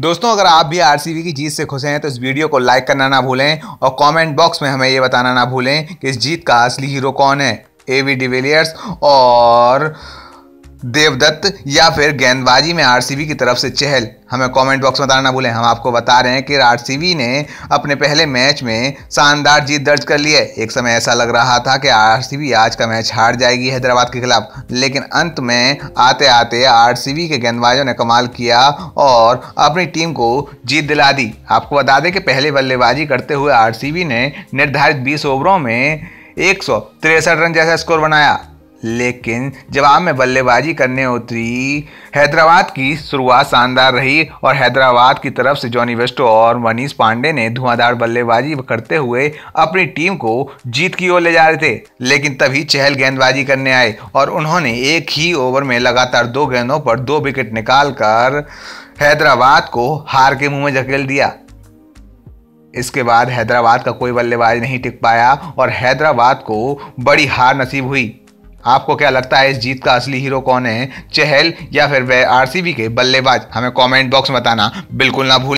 दोस्तों अगर आप भी आरसीबी की जीत से खुश हैं तो इस वीडियो को लाइक करना ना भूलें और कमेंट बॉक्स में हमें ये बताना ना भूलें कि इस जीत का असली हीरो कौन है ए वी डिविलियर्स और देवदत्त या फिर गेंदबाजी में आरसीबी की तरफ से चहल हमें कमेंट बॉक्स में बताना ना भूलें हम आपको बता रहे हैं कि आरसीबी ने अपने पहले मैच में शानदार जीत दर्ज कर ली है एक समय ऐसा लग रहा था कि आरसीबी आज का मैच हार जाएगी हैदराबाद के खिलाफ लेकिन अंत में आते आते आरसीबी के गेंदबाजों ने कमाल किया और अपनी टीम को जीत दिला दी आपको बता दें कि पहले बल्लेबाजी करते हुए आर ने निर्धारित बीस ओवरों में एक रन जैसा स्कोर बनाया लेकिन जवाब में बल्लेबाजी करने उतरी हैदराबाद की शुरुआत शानदार रही और हैदराबाद की तरफ से जॉनी वेस्टो और मनीष पांडे ने धुआंधार बल्लेबाजी करते हुए अपनी टीम को जीत की ओर ले जा रहे थे लेकिन तभी चहल गेंदबाजी करने आए और उन्होंने एक ही ओवर में लगातार दो गेंदों पर दो विकेट निकाल कर हैदराबाद को हार के मुंह में झकेल दिया इसके बाद हैदराबाद का कोई बल्लेबाज नहीं टिक पाया और हैदराबाद को बड़ी हार नसीब हुई आपको क्या लगता है इस जीत का असली हीरो कौन है चहल या फिर वह आरसीबी के बल्लेबाज हमें कमेंट बॉक्स में बताना बिल्कुल ना भूल